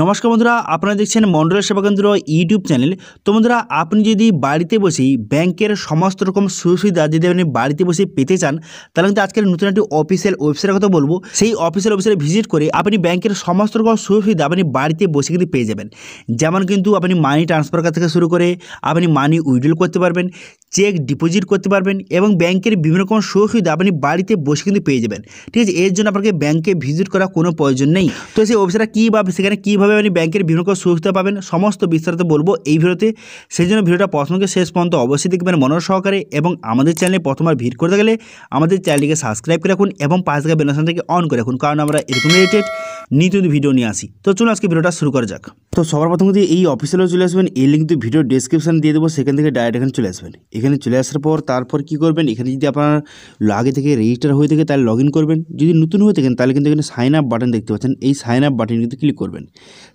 নমস্কার বন্ধুরা আপনারা দেখছেন মন্ডলের সেবা কেন্দ্র ইউটিউব চ্যানেল তো বন্ধুরা আপনি যদি বাড়িতে বসেই ব্যাংকের সমস্ত রকম সুযোগ সুবিধা যদি আপনি বাড়িতে বসে পেতে চান তাহলে কিন্তু আজকের নতুন একটি অফিসিয়াল ওয়েবসাইটের কথা বলবো সেই অফিসিয়াল ওয়েবসাইটে ভিজিট করে আপনি ব্যাংকের সমস্ত রকম সুযোগ সুবিধা আপনি বাড়িতে বসে কিন্তু পেয়ে যাবেন যেমন কিন্তু আপনি মানি ট্রান্সফার থেকে শুরু করে আপনি মানি উইড্রল করতে পারবেন চেক ডিপোজিট করতে পারবেন এবং ব্যাংকের বিভিন্ন রকম সুযোগ সুবিধা আপনি বাড়িতে বসে কিন্তু পেয়ে যাবেন ঠিক আছে এর জন্য আপনাকে ব্যাংকে ভিজিট করার কোনো প্রয়োজন নেই তো সেই ওয়েবসাইটটা কী বা সেখানে কীভাবে আপনি ব্যাংকের বিভিন্ন রকম সুযোগ সুবিধা পাবেন সমস্ত বিস্তারিত বলবো এই ভিডিওতে সেই জন্য ভিডিওটা প্রথমকে শেষ পর্যন্ত অবশ্যই দেখবেন মনোর সহকারে এবং আমাদের চ্যানেলে প্রথমবার ভিড় করতে গেলে আমাদের চ্যানেলটিকে সাবস্ক্রাইব করে রাখুন এবং পাঁচ গা বেলাসান থেকে অন করে রাখুন কারণ আমরা এরকম রিলেটেড নিত্য ভিডিও নিয়ে আসি তো চলুন আজকে ভিডিওটা শুরু করা যাক তো সবার প্রথম যদি এই অফিসেও চলে আসবেন এই লিঙ্ক ভিডিও ডিসক্রিপশান দিয়ে দেবো সেখান থেকে ডাইরেক্ট এখানে চলে আসবেন এখানে চলে আসার পর তারপর কি করবেন এখানে যদি আপনার আগে থেকে রেজিস্টার হয়ে থাকে তাহলে লগ করবেন যদি নতুন হয়ে থাকেন তাহলে কিন্তু এখানে সাইন আপ বাটন দেখতে পাচ্ছেন এই সাইন আপ বাটন কিন্তু ক্লিক করবেন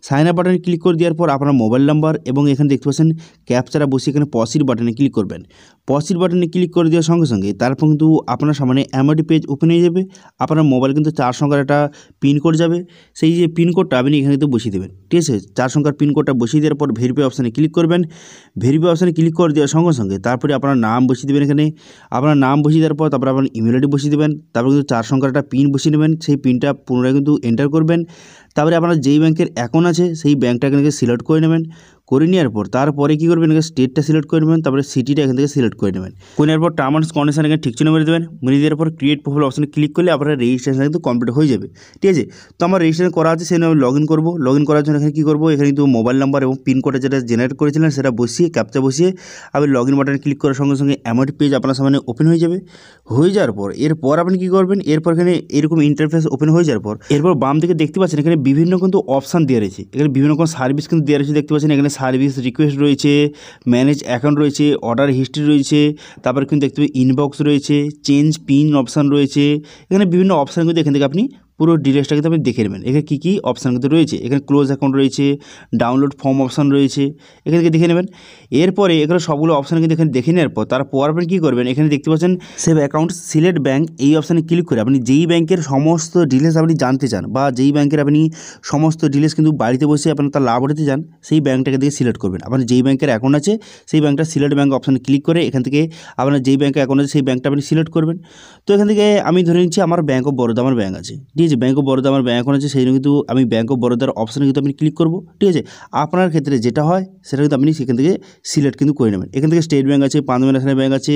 সাইন আপ বাটনে ক্লিক করে দেওয়ার পর আপনার মোবাইল নাম্বার এবং এখানে দেখতে পাচ্ছেন ক্যাপচারা বসে এখানে পসির বাটনে ক্লিক করবেন পসির বাটনে ক্লিক করে দেওয়ার সঙ্গে সঙ্গে তারপর কিন্তু আপনার সামনে এমআরটি পেজ ওপেন হয়ে যাবে আপনার মোবাইল কিন্তু চার সংখ্যার একটা পিন কোড যাবে সেই যে পিনকোডটা আপনি এখানে তো বসিয়ে দেবেন ঠিক আছে চার সংখ্যার পিনকোডটা বসিয়ে দেওয়ার পর ভেরিফাই অপশানে ক্লিক করবেন ভেরিফাই অপশানে ক্লিক করে দেওয়ার সঙ্গে সঙ্গে তারপরে আপনার নাম বসিয়ে দেবেন এখানে আপনার নাম বসিয়ে দেওয়ার পর তারপর আপনার ইমেল আইডি বসিয়ে দেবেন তারপর কিন্তু চার সংখ্যার একটা পিন বসিয়ে নেবেন সেই পিনটা পুনরায় কিন্তু এন্টার করবেন তারপরে আপনার যেই ব্যাংকের অ্যাকাউন্ট আছে সেই ব্যাংকটাকে কিন্তু সিলেক্ট করে নেবেন করে নেওয়ার পর তারপরে কী করবেন স্টেটটা সিলেক্ট করে নেবেন তারপরে সিটিটা এখান থেকে সিলেক্ট করে নেবেন করে নেওয়ার পর টার্ম অ্যান্ড কন্ডিশন এখানে ঠিক চিহ্ন মেরে দেবেন মেরে দেওয়ার পর ক্রিয়েট প্রোফাইল অপশানে ক্লিক করলে আপনার রেজিস্ট্রেশন কিন্তু কমপ্লিট হয়ে যাবে ঠিক আছে তো আমার রেজিস্ট্রেশন করা আছে সেখানে আমি লগ ইন করবো লগ ইন করার জন্য এখানে কী করবো এখানে কিন্তু মোবাইল নাম্বার এবং পিনকোডে যেটা জেনারেট করেছিলেন সেটা বসিয়ে ক্যাপচা বসিয়ে আপনি লগ ইন বাটনে ক্লিক করার সঙ্গে সঙ্গে অ্যামাউন্ট পেজ আপনার সামনে ওপেন হয়ে যাবে হয়ে যাওয়ার পর এরপর আপনি কী করবেন এরপর এখানে এরকম ইন্টারফেস ওপেন হয়ে যাওয়ার পর এরপর বাম থেকে দেখতে পাচ্ছেন এখানে বিভিন্ন কিন্তু অপশান দেওয়া রয়েছে এখানে বিভিন্ন রকম সার্ভিস কিন্তু দেওয়া রয়েছে দেখতে পাচ্ছেন এখানে সার্ভিস রিকোয়েস্ট রয়েছে ম্যানেজ অ্যাকাউন্ট রয়েছে অর্ডার হিস্ট্রি রয়েছে তারপর কিন্তু দেখতে পাবে ইনবক্স রয়েছে চেঞ্জ পিন অপশান রয়েছে এখানে বিভিন্ন অপশান কিন্তু এখান থেকে আপনি পুরো ডিটেলসটা কিন্তু আপনি দেখে নেবেন এখানে কী কী অপশান কিন্তু রয়েছে এখানে ক্লোজ অ্যাকাউন্ট রয়েছে ডাউনলোড ফর্ম অপশান রয়েছে এখান থেকে দেখে নেবেন এরপরে এখানে সবগুলো অপশান কিন্তু এখানে দেখে নেওয়ার পর তারপর আপনি কী করবেন এখানে দেখতে পাচ্ছেন সেভ অ্যাকাউন্ট সিলেক্ট ব্যাঙ্ক এই অপশানে ক্লিক করে আপনি যেই ব্যাংকের সমস্ত ডিটেলস আপনি জানতে চান বা যেই ব্যাংকের আপনি সমস্ত ডিটেলস কিন্তু বাড়িতে বসে আপনার তার লাভ হতে চান সেই ব্যাঙ্কটাকে দেখে সিলেক্ট করবেন আপনার যেই ব্যাংকের অ্যাকাউন্ট আছে সেই ব্যাঙ্কটা সিলেক্ট ব্যাঙ্ক অপশানে ক্লিক করে এখান থেকে আপনার যেই ব্যাঙ্কের অ্যাকাউন্ট আছে সেই ব্যাঙ্কটা আপনি সিলেক্ট করবেন তো এখান থেকে আমি ধরে নিচ্ছি আমার ব্যাঙ্ক অফ বরোদা আমার ব্যাঙ্ক আছে ঠিক আছে ব্যাঙ্ক অফ বরোদা আমার ব্যাঙ্ক এখন আছে সেই জন্য কিন্তু আমি ব্যাঙ্ক অফ বরোদার অপশানে কিন্তু আপনি ক্লিক করবো ঠিক আছে আপনার ক্ষেত্রে যেটা হয় সেটা কিন্তু আপনি সেখান থেকে সিলেক্ট কিন্তু করে নেবেন এখান থেকে স্টেট ব্যাঙ্ক আছে পাঞ্জাব ন্যাশনাল ব্যাঙ্ক আছে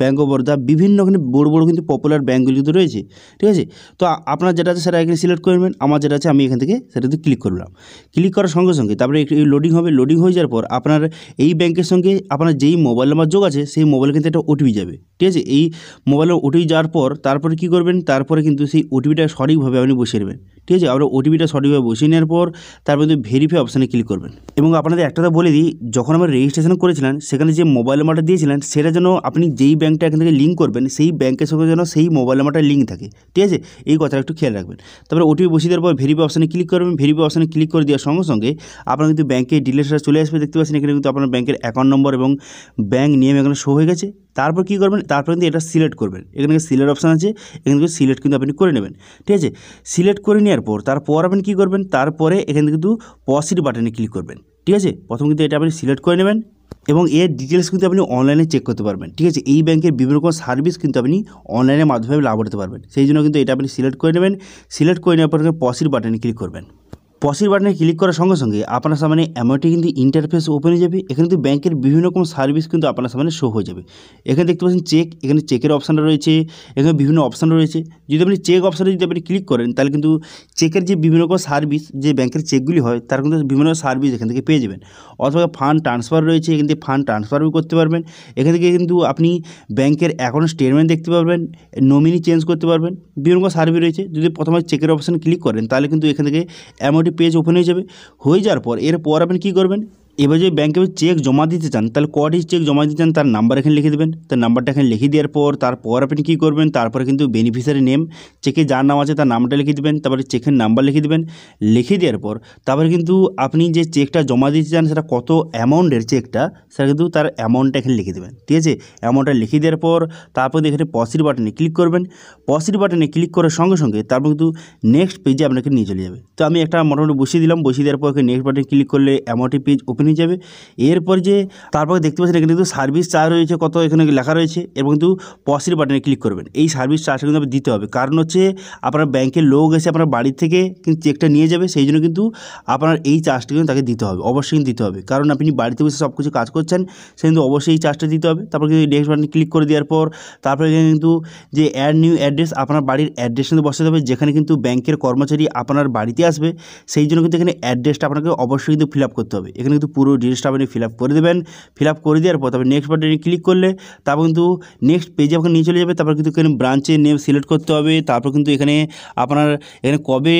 ব্যাঙ্ক অফ বরোদা বিভিন্ন ওখানে বড় বড় কিন্তু পপুলার ব্যাঙ্কগুলি কিন্তু রয়েছে ঠিক আছে তো আপনার যেটা আছে সেটা এখানে সিলেক্ট করে নেবেন আমার যেটা আছে আমি এখান থেকে সেটা কিন্তু ক্লিক করলাম ক্লিক করার সঙ্গে সঙ্গে তারপরে একটু লোডিং হবে লোডিং হয়ে যাওয়ার পর আপনার এই ব্যাঙ্কের সঙ্গে আপনার যেই মোবাইল নাম্বার যোগ আছে সেই মোবাইলে কিন্তু একটা ওটিপি যাবে ঠিক আছে এই মোবাইলে ওটিপি যাওয়ার পর তারপরে কী করবেন তারপরে কিন্তু সেই ওটিপিটা সঠিকভাবে সঠিকভাবে আপনি বসিয়ে নেবেন ঠিক আছে আপনার ওটিপিটা সঠিকভাবে বসিয়ে নেওয়ার পর তারপর কিন্তু ভেরিফাই অপশানে ক্লিক করবেন এবং আপনাদের একটা কথা বলে দিই যখন আমরা রেজিস্ট্রেশন করেছিলেন সেখানে যে মোবাইল নাম্বারটা দিয়েছিলেন সেটা যেন আপনি যেই ব্যাঙ্কটা এখান থেকে লিঙ্ক করবেন সেই ব্যাঙ্কের সঙ্গে যেন সেই মোবাইল নাম্বারটা লিঙ্ক থাকে ঠিক আছে এই কথাটা একটু খেয়াল রাখবেন তারপরে ওটিপি বসিয়ে দেওয়ার পর ভেরিফাই অপশানে ক্লিক করবেন ভেরিফাই অপশানে ক্লিক করে দেওয়ার সঙ্গে সঙ্গে আপনার কিন্তু ব্যাঙ্কে ডিটেলসটা চলে আসবে দেখতে পাচ্ছেন এখানে কিন্তু আপনার ব্যাঙ্কের অ্যাকাউন্ট নম্বর এবং ব্যাঙ্ক নিয়ম এখানে শো হয়ে গেছে তারপর কি করবেন তারপর কিন্তু এটা সিলেক্ট করবেন এখানে সিলেক্ট অপশান আছে এখান থেকে সিলেক্ট কিন্তু আপনি করে নেবেন ঠিক আছে সিলেক্ট করে নেওয়ার পর তারপর আপনি কী করবেন তারপরে এখান থেকে কিন্তু পসিট বাটনে ক্লিক করবেন ঠিক আছে প্রথম কিন্তু এটা আপনি সিলেক্ট করে নেবেন এবং এর ডিটেলস কিন্তু আপনি অনলাইনে চেক করতে পারবেন ঠিক আছে এই ব্যাংকের বিভিন্ন রকম সার্ভিস কিন্তু আপনি অনলাইনের মাধ্যমে লাভ করতে পারবেন সেই জন্য কিন্তু এটা আপনি সিলেক্ট করে নেবেন সিলেক্ট করে নেওয়ার পর পসিট বাটনে ক্লিক করবেন পসির বাটনে ক্লিক করার সঙ্গে সঙ্গে আপনার সামনে অ্যামাউন্টে কিন্তু ইন্টারফেস ওপেন হয়ে যাবে এখানে কিন্তু ব্যাংকের বিভিন্ন রকম সার্ভিস কিন্তু আপনার সামনে শো হয়ে যাবে এখানে দেখতে পাচ্ছেন চেক এখানে চেকের অপশানটা রয়েছে এখানে বিভিন্ন অপশান রয়েছে যদি আপনি চেক অপশানে যদি আপনি ক্লিক করেন তাহলে কিন্তু চেকের যে বিভিন্ন রকম সার্ভিস যে ব্যাংকের চেকগুলি হয় তার কিন্তু বিভিন্ন সার্ভিস এখান থেকে পেয়ে যাবেন অথবা ফান্ড ট্রান্সফার রয়েছে এখান থেকে ফান্ড ট্রান্সফারও করতে পারবেন এখান থেকে কিন্তু আপনি ব্যাংকের অ্যাকাউন্ট স্টেটমেন্ট দেখতে পারবেন নমিনি চেঞ্জ করতে পারবেন বিভিন্ন রকম সার্ভিস রয়েছে যদি প্রথমে চেকের অপশান ক্লিক করেন তাহলে কিন্তু এখান থেকে অ্যামাউন্ট পেজ ওপেন হয়ে যাবে হয়ে যাওয়ার পর এরপর আপনি কী করবেন এবার যদি ব্যাঙ্কে চেক জমা দিতে চান তাহলে কটি চেক জমা দিতে চান তার নাম্বার এখানে লিখে দেবেন তার নাম্বারটা এখানে লিখে দেওয়ার পর তারপর আপনি কী করবেন তারপরে কিন্তু বেনিফিশিয়ারি নেম চেকে যার নাম আছে তার নামটা লিখে দেবেন তারপরে চেকের নাম্বার লিখে দেবেন লিখে দেওয়ার পর তারপরে কিন্তু আপনি যে চেকটা জমা দিতে চান সেটা কত অ্যামাউন্টের চেকটা সেটা কিন্তু তার অ্যামাউন্টটা এখানে লিখে দেবেন ঠিক আছে অ্যামাউন্টটা লিখে দেওয়ার পর তারপর এখানে পসির বাটনে ক্লিক করবেন পসির বাটনে ক্লিক করার সঙ্গে সঙ্গে তারপর কিন্তু নেক্সট পেজে আপনাকে নিয়ে চলে যাবে তো আমি একটা মোটামুটি বসিয়ে দিলাম বসিয়ে দেওয়ার পর নেক্সট বাটনে ক্লিক করলে অ্যামাউন্টের পেজ ওপেন নিয়ে যাবে এরপর যে তারপর দেখতে পাচ্ছেন এখানে কিন্তু সার্ভিস চার্জ রয়েছে কত এখানে লেখা রয়েছে এবং কিন্তু পসির বাটনে ক্লিক করবেন এই সার্ভিস চার্জটা কিন্তু দিতে হবে কারণ হচ্ছে আপনার ব্যাংকের লোক এসে আপনার বাড়ির থেকে কিন্তু চেকটা নিয়ে যাবে সেই জন্য কিন্তু আপনার এই চার্জটা কিন্তু তাকে দিতে হবে অবশ্যই দিতে হবে কারণ আপনি বাড়িতে বসে সব কিছু কাজ করছেন সে কিন্তু অবশ্যই এই চার্জটা দিতে হবে তারপর কিন্তু নেক্সট বাটনে ক্লিক করে দেওয়ার পর তারপরে কিন্তু যে অ্যাড নিউ অ্যাড্রেস আপনার বাড়ির অ্যাড্রেস কিন্তু বসাতে হবে যেখানে কিন্তু ব্যাংকের কর্মচারী আপনার বাড়িতে আসবে সেই জন্য কিন্তু এখানে অ্যাড্রেসটা আপনাকে অবশ্যই কিন্তু ফিল আপ করতে হবে এখানে কিন্তু পুরো ডিটেলসটা আপনি ফিল আপ করে দেবেন ফিল আপ করে দেওয়ার পর তারপর নেক্সট বাটনে ক্লিক করলে তারপর কিন্তু নেক্সট পেজে আপনাকে নিয়ে চলে যাবে তারপর কিন্তু এখানে ব্রাঞ্চের নেম সিলেক্ট করতে হবে তারপর কিন্তু এখানে আপনার এখানে কবে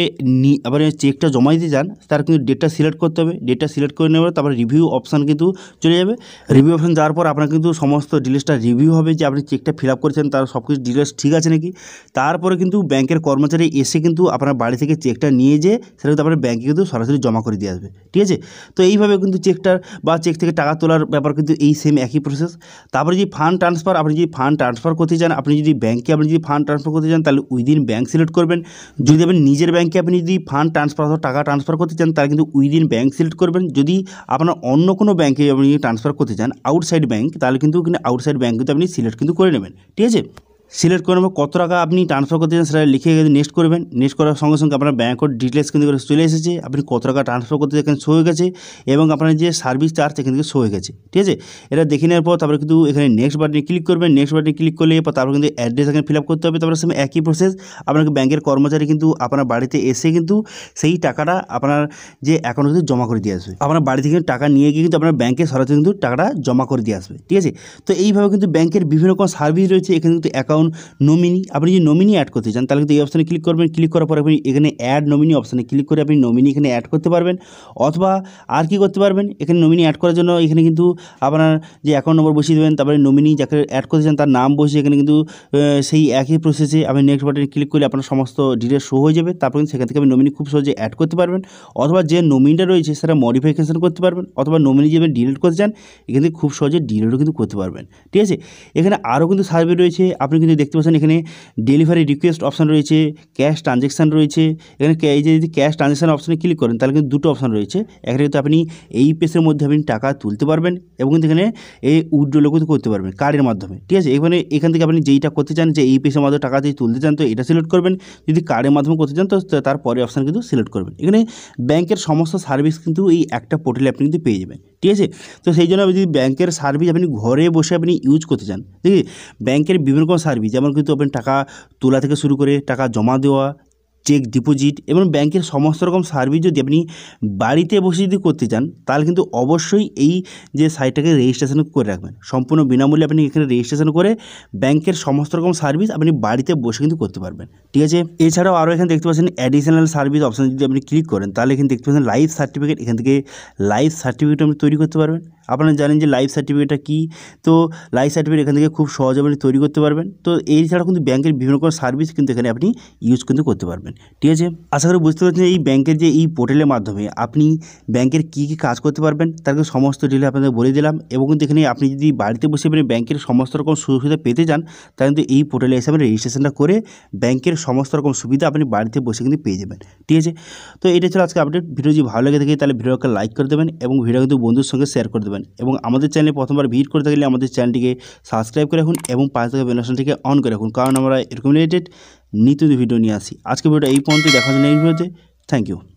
আপনার চেকটা জমা দিতে চান তার কিন্তু ডেটটা সিলেক্ট করতে হবে ডেটটা সিলেক্ট করে নেওয়ার তারপর রিভিউ অপশান কিন্তু চলে যাবে রিভিউ অপশান যাওয়ার পর আপনার কিন্তু সমস্ত ডিটেলসটা রিভিউ হবে যে আপনি চেকটা ফিল আপ করেছেন তার সব কিছু ডিটেলস ঠিক আছে নাকি তারপরে কিন্তু ব্যাংকের কর্মচারী এসে কিন্তু আপনার বাড়ি থেকে চেকটা নিয়ে যেয়ে সেটা কিন্তু আপনার ব্যাঙ্কে কিন্তু সরাসরি জমা করে দিয়ে আসবে ঠিক আছে তো এইভাবে কিন্তু চেকটার বা চেক থেকে টাকা তোলার ব্যাপার কিন্তু এই সেম একই প্রসেস তারপরে যদি ফান্ড ট্রান্সফার আপনি যদি ফান্ড ট্রান্সফার করতে চান আপনি যদি ব্যাঙ্কে আপনি যদি ফান্ড ট্রান্সফার করতে চান তাহলে উইদিন ব্যাঙ্ক সিলেক্ট করবেন যদি আপনি নিজের ব্যাঙ্কে আপনি যদি ফান্ড ট্রান্সফার অথবা টাকা ট্রান্সফার করতে চান তাহলে কিন্তু উইদিন ব্যাঙ্ক সিলেক্ট করবেন যদি আপনার অন্য কোনো ব্যাঙ্কে আপনি ট্রান্সফার করতে চান আউটসাইড ব্যাঙ্ক তাহলে কিন্তু আউটসাইড ব্যাঙ্ক কিন্তু আপনি সিলেক্ট কিন্তু করে নেবেন ঠিক আছে সিলেক্ট করে নেবো কত টাকা আপনি ট্রান্সফার করতে চান সেটা লিখে নেক্সট করবেন নেক্সট করার সঙ্গে সঙ্গে আপনার ব্যাঙ্ক ডিটেলস কিন্তু চলে এসেছে আপনি কত টাকা ট্রান্সফার করতে এখানে শো হয়ে গেছে এবং আপনার যে সার্ভিস চার্জ এখান থেকে শো হয়ে গেছে ঠিক আছে এটা দেখে নেওয়ার পর তারপরে কিন্তু এখানে নেক্সট বাটনে ক্লিক করবেন নেক্সট বাটনে ক্লিক করলে তারপর কিন্তু অ্যাড্রেস এখানে ফিল আপ করতে হবে তারপরে সেম একই প্রসেস আপনাকে ব্যাংকের কর্মচারী কিন্তু আপনার বাড়িতে এসে কিন্তু সেই টাকাটা আপনার যে অ্যাকাউন্টে কিন্তু জমা করে দিয়ে আসবে আপনার বাড়ি থেকে টাকা নিয়ে গিয়ে কিন্তু আপনার ব্যাঙ্কে সরাসরি কিন্তু টাকাটা জমা করে দিয়ে আসবে ঠিক আছে তো এইভাবে কিন্তু ব্যাংকের বিভিন্ন রকম সার্ভিস রয়েছে এখানে কিন্তু অ্যাকাউন্ট ডাউন নমিনি আপনি যদি নমিনি অ্যাড করতে চান তাহলে কিন্তু এই অপশানে ক্লিক করবেন ক্লিক করার পর আপনি এখানে অ্যাড নমিনি অপশানে ক্লিক করে আপনি নমিনি এখানে অ্যাড করতে পারবেন অথবা আর কি করতে পারবেন এখানে নমিনি অ্যাড করার জন্য এখানে কিন্তু আপনার যে অ্যাকাউন্ট নম্বর বসিয়ে দেবেন তারপরে নমিনি যাকে অ্যাড করতে চান তার নাম বসিয়ে এখানে কিন্তু সেই একই প্রসেসে আপনি নেক্সট বাটনে ক্লিক করলে আপনার সমস্ত ডিটেলস শো হয়ে যাবে তারপর কিন্তু সেখান থেকে আপনি নমিনি খুব সহজে অ্যাড করতে পারবেন অথবা যে নমিনিটা রয়েছে সেটা মডিফিকেশান করতে পারবেন অথবা নমিনি যে ডিলিট করতে চান এখান থেকে খুব সহজে ডিলিটও কিন্তু করতে পারবেন ঠিক আছে এখানে আরও কিন্তু সার্ভে রয়েছে আপনি কিন্তু কিন্তু দেখতে পাচ্ছেন এখানে ডেলিভারি রিকোয়েস্ট অপশান রয়েছে ক্যাশ ট্রানজ্যাকশান রয়েছে এখানে এই যে যদি ক্যাশ ট্রানজ্যাকশান অপশানে ক্লিক করেন তাহলে কিন্তু দুটো অপশান রয়েছে এখানে কিন্তু আপনি এই পেসের মধ্যে আপনি টাকা তুলতে পারবেন এবং কিন্তু এখানে এই উইড্রোলো কিন্তু করতে পারবেন কার্ডের মাধ্যমে ঠিক আছে এখানে এখান থেকে আপনি যেইটা করতে চান যে এই পেসের মাধ্যমে টাকা যদি তুলতে চান তো এটা সিলেক্ট করবেন যদি কার্ডের মাধ্যমে করতে চান তো তারপরে অপশান কিন্তু সিলেক্ট করবেন এখানে ব্যাংকের সমস্ত সার্ভিস কিন্তু এই একটা পোর্টালে আপনি কিন্তু পেয়ে যাবেন ঠিক আছে তো সেই জন্য যদি ব্যাংকের সার্ভিস আপনি ঘরে বসে আপনি ইউজ করতে চান ঠিক আছে ব্যাংকের বিভিন্ন রকম সার্ভিস যেমন কিন্তু আপনি টাকা তোলা থেকে শুরু করে টাকা জমা দেওয়া চেক ডিপোজিট এবং ব্যাংকের সমস্ত রকম সার্ভিস যদি আপনি বাড়িতে বসে যদি করতে চান তাহলে কিন্তু অবশ্যই এই যে সাইটটাকে রেজিস্ট্রেশন করে রাখবেন সম্পূর্ণ বিনামূল্যে আপনি এখানে রেজিস্ট্রেশন করে ব্যাংকের সমস্ত রকম সার্ভিস আপনি বাড়িতে বসে কিন্তু করতে পারবেন ঠিক আছে এছাড়াও আরও এখানে দেখতে পাচ্ছেন অ্যাডিশনাল সার্ভিস অপশান যদি আপনি ক্লিক করেন তাহলে এখানে দেখতে পাচ্ছেন লাইফ সার্টিফিকেট এখান থেকে লাইফ সার্টিফিকেট আপনি তৈরি করতে পারবেন আপনারা জানেন যে লাইফ সার্টিফিকেটটা কী তো লাইফ সার্টিফিকেট এখান থেকে খুব সহজে আপনি তৈরি করতে পারবেন তো এই ছাড়া কিন্তু ব্যাংকের বিভিন্ন রকম সার্ভিস কিন্তু এখানে আপনি ইউজ কিন্তু করতে পারবেন ঠিক আছে আশা করি বুঝতে পারছেন এই ব্যাংকের যে এই পোর্টালের মাধ্যমে আপনি ব্যাংকের কী কী কাজ করতে পারবেন তার সমস্ত ডিলে আপনাদের বলে দিলাম এবং কিন্তু এখানে আপনি যদি বাড়িতে বসে আপনি ব্যাংকের সমস্ত রকম সুযোগ সুবিধা পেতে চান তাহলে কিন্তু এই পোর্টালে এসে আপনি রেজিস্ট্রেশনটা করে ব্যাংকের সমস্ত রকম সুবিধা আপনি বাড়িতে বসে কিন্তু পেয়ে যাবেন ঠিক আছে তো এটা ছিল আজকে আপডেট ভিডিও যদি ভালো লাগে থাকে তাহলে ভিডিওকে লাইক করে দেবেন এবং ভিডিও কিন্তু বন্ধুর সঙ্গে শেয়ার করে দেবেন পাবেন এবং আমাদের চ্যানেলে প্রথমবার ভিড় করে থাকলে আমাদের চ্যানেলটিকে সাবস্ক্রাইব করে রাখুন এবং পাশে থাকা বেলাসনটিকে অন করে রাখুন কারণ আমরা এরকম রিলেটেড নিত্য ভিডিও নিয়ে আসি আজকে ভিডিও এই পর্যন্ত দেখা যায় এই ভিডিওতে থ্যাংক ইউ